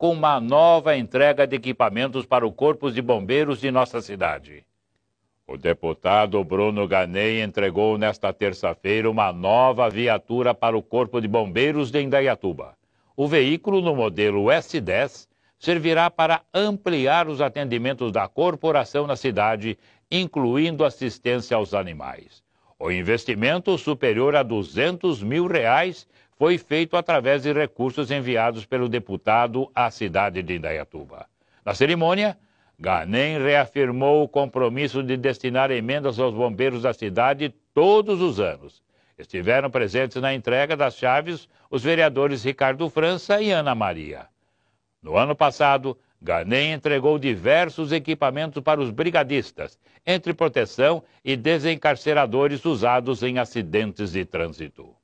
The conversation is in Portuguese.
com uma nova entrega de equipamentos para o Corpo de Bombeiros de nossa cidade. O deputado Bruno Ganei entregou nesta terça-feira uma nova viatura para o Corpo de Bombeiros de Indaiatuba. O veículo no modelo S10 servirá para ampliar os atendimentos da corporação na cidade, incluindo assistência aos animais. O investimento superior a 200 mil reais foi feito através de recursos enviados pelo deputado à cidade de Indaiatuba. Na cerimônia, Ganem reafirmou o compromisso de destinar emendas aos bombeiros da cidade todos os anos. Estiveram presentes na entrega das chaves os vereadores Ricardo França e Ana Maria. No ano passado, Ganem entregou diversos equipamentos para os brigadistas, entre proteção e desencarceradores usados em acidentes de trânsito.